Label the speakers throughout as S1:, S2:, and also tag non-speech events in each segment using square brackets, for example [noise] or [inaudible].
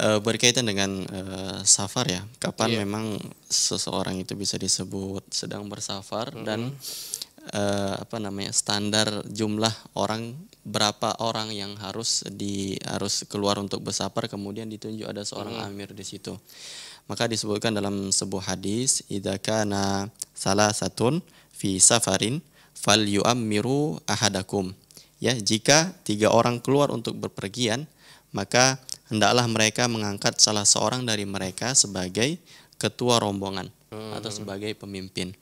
S1: Eh, berkaitan dengan uh, safar ya. Kapan yeah. memang seseorang itu bisa disebut sedang bersafar mm -hmm. dan uh, apa namanya standar jumlah orang berapa orang yang harus di harus keluar untuk bersafar kemudian ditunjuk ada seorang mm -hmm. amir di situ. Maka disebutkan dalam sebuah hadis idakana salah satun fi safarin fal yu'ammiru ahadakum. Ya, jika tiga orang keluar untuk berpergian, maka hendaklah mereka mengangkat salah seorang dari mereka sebagai ketua rombongan hmm. atau sebagai pemimpin.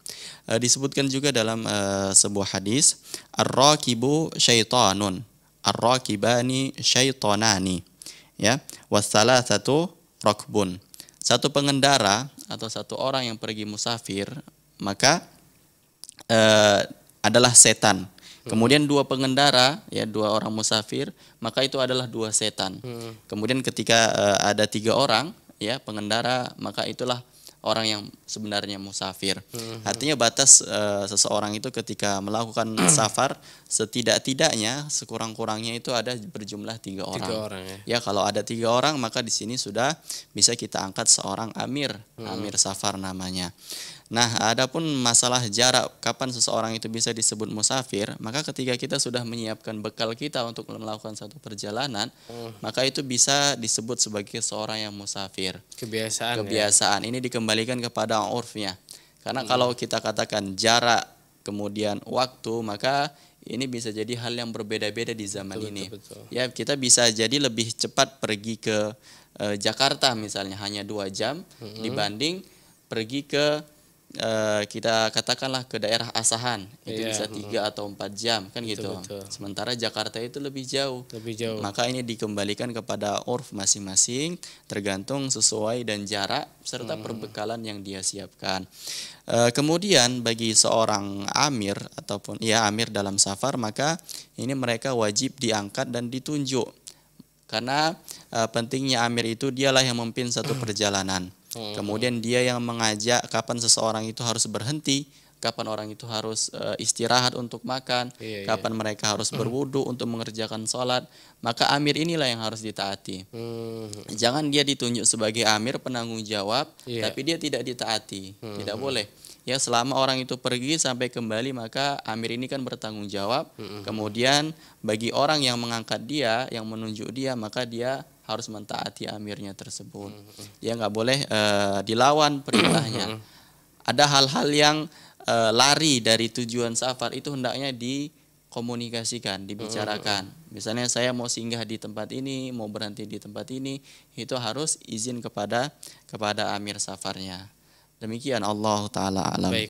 S1: E, disebutkan juga dalam e, sebuah hadis ar-raqibu syaitanun, ar-raqibani syaitanani, Ya, wasalasatu rakbun. Satu pengendara atau satu orang yang pergi musafir, maka e, adalah setan Kemudian dua pengendara, ya dua orang musafir, maka itu adalah dua setan. Hmm. Kemudian ketika uh, ada tiga orang, ya pengendara, maka itulah orang yang sebenarnya musafir. Hmm. Artinya batas uh, seseorang itu ketika melakukan [clears throat] safar setidak-tidaknya sekurang-kurangnya itu ada berjumlah tiga orang. Tiga orang ya. ya kalau ada tiga orang maka di sini sudah bisa kita angkat seorang amir, hmm. amir safar namanya. Nah, adapun masalah jarak kapan seseorang itu bisa disebut musafir, maka ketika kita sudah menyiapkan bekal kita untuk melakukan satu perjalanan, uh. maka itu bisa disebut sebagai seorang yang musafir. Kebiasaan. Ya. Kebiasaan ya? ini dikembalikan kepada tentang urfnya. Karena hmm. kalau kita katakan jarak kemudian waktu maka ini bisa jadi hal yang berbeda-beda di zaman betul, ini. Betul, betul. Ya kita bisa jadi lebih cepat pergi ke e, Jakarta misalnya hanya dua jam -hmm. dibanding pergi ke Eh, kita katakanlah ke daerah Asahan itu yeah. bisa tiga atau empat jam kan betul, gitu. Betul. Sementara Jakarta itu lebih jauh. Lebih jauh. Maka ini dikembalikan kepada orf masing-masing tergantung sesuai dan jarak serta hmm. perbekalan yang dia siapkan. Uh, kemudian bagi seorang amir ataupun ya amir dalam safar maka ini mereka wajib diangkat dan ditunjuk karena uh, pentingnya amir itu dialah yang memimpin satu perjalanan Hmm. Kemudian dia yang mengajak kapan seseorang itu harus berhenti, kapan orang itu harus uh, istirahat untuk makan, iya, iya. kapan iya. mereka harus hmm. berwudu hmm. untuk mengerjakan sholat, maka amir inilah yang harus ditaati. Hmm. Jangan dia ditunjuk sebagai amir penanggung jawab, yeah. tapi dia tidak ditaati, Hmm. tidak boleh. Ya selama orang itu pergi sampai kembali maka amir ini kan bertanggung jawab. Mm -hmm. Kemudian bagi orang yang mengangkat dia, yang menunjuk dia, maka dia harus mentaati amirnya tersebut. ya nggak boleh uh, dilawan perintahnya. Hmm, Ada hal-hal yang uh, lari dari tujuan safar itu hendaknya dikomunikasikan, dibicarakan. Misalnya saya mau singgah di tempat ini, mau berhenti di tempat ini, itu harus izin kepada kepada amir safarnya. Demikian Allah taala alam. Baik.